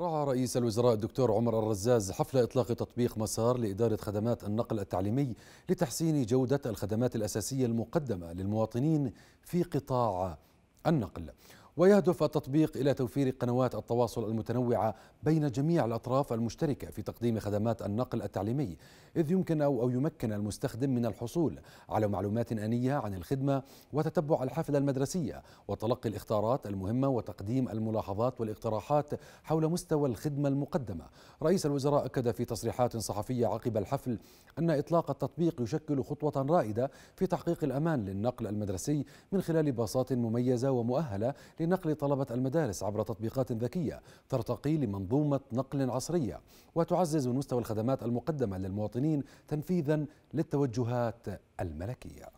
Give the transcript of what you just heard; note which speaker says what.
Speaker 1: رعى رئيس الوزراء الدكتور عمر الرزاز حفل إطلاق تطبيق مسار لإدارة خدمات النقل التعليمي لتحسين جودة الخدمات الأساسية المقدمة للمواطنين في قطاع النقل ويهدف التطبيق إلى توفير قنوات التواصل المتنوعة بين جميع الأطراف المشتركة في تقديم خدمات النقل التعليمي إذ يمكن أو, أو يمكن المستخدم من الحصول على معلومات أنية عن الخدمة وتتبع الحافلة المدرسية وتلقي الاختارات المهمة وتقديم الملاحظات والاقتراحات حول مستوى الخدمة المقدمة رئيس الوزراء أكد في تصريحات صحفية عقب الحفل أن إطلاق التطبيق يشكل خطوة رائدة في تحقيق الأمان للنقل المدرسي من خلال باصات مميزة ومؤهلة لنقل طلبة المدارس عبر تطبيقات ذكية ترتقي لمنظومة نقل عصرية وتعزز مستوى الخدمات المقدمة للمواطنين تنفيذا للتوجهات الملكية